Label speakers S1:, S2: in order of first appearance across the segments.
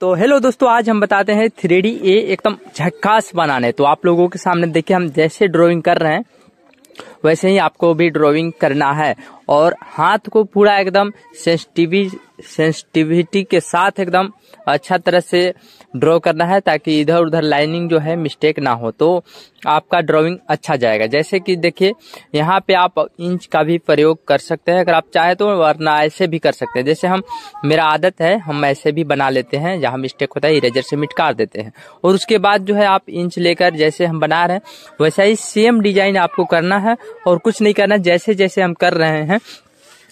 S1: तो हेलो दोस्तों आज हम बताते हैं थ्री ए एकदम झक्कास बनाने तो आप लोगों के सामने देखिए हम जैसे ड्राइंग कर रहे हैं वैसे ही आपको भी ड्राइंग करना है और हाथ को पूरा एकदम सेंसिटिवी सेंसिटिविटी के साथ एकदम अच्छा तरह से ड्रॉ करना है ताकि इधर उधर लाइनिंग जो है मिस्टेक ना हो तो आपका ड्राइंग अच्छा जाएगा जैसे कि देखिए यहाँ पे आप इंच का भी प्रयोग कर सकते हैं अगर आप चाहें तो वरना ऐसे भी कर सकते हैं जैसे हम मेरा आदत है हम ऐसे भी बना लेते हैं जहाँ मिस्टेक होता है इरेजर से मिटकार देते हैं और उसके बाद जो है आप इंच लेकर जैसे हम बना रहे हैं वैसा ही सेम डिजाइन आपको करना है और कुछ नहीं करना जैसे जैसे हम कर रहे हैं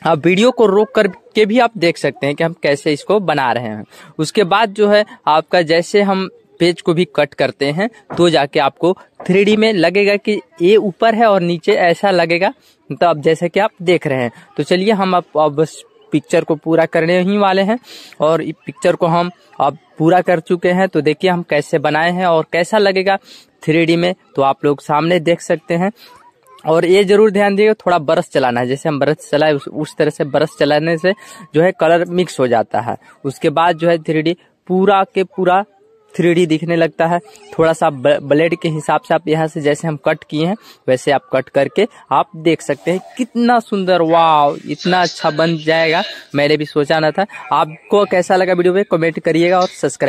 S1: आप वीडियो को रोक कर के भी आप देख सकते हैं कि हम कैसे इसको बना रहे हैं उसके बाद जो है आपका जैसे हम पेज को भी कट करते हैं तो जाके आपको थ्री में लगेगा कि ये ऊपर है और नीचे ऐसा लगेगा तो अब जैसे कि आप देख रहे हैं तो चलिए हम अब अब पिक्चर को पूरा करने ही वाले हैं और इस पिक्चर को हम अब पूरा कर चुके हैं तो देखिए हम कैसे बनाए हैं और कैसा लगेगा थ्री में तो आप लोग सामने देख सकते हैं और ये जरूर ध्यान दिएगा थोड़ा ब्रश चलाना है जैसे हम ब्रश चलाए उस, उस तरह से ब्रश चलाने से जो है कलर मिक्स हो जाता है उसके बाद जो है थ्री पूरा के पूरा थ्री दिखने लगता है थोड़ा सा ब्लेड के हिसाब से आप यहाँ से जैसे हम कट किए हैं वैसे आप कट करके आप देख सकते हैं कितना सुंदर वाव इतना अच्छा बन जाएगा मैंने भी सोचा ना था आपको कैसा लगा वीडियो में कमेंट करिएगा और सब्सक्राइब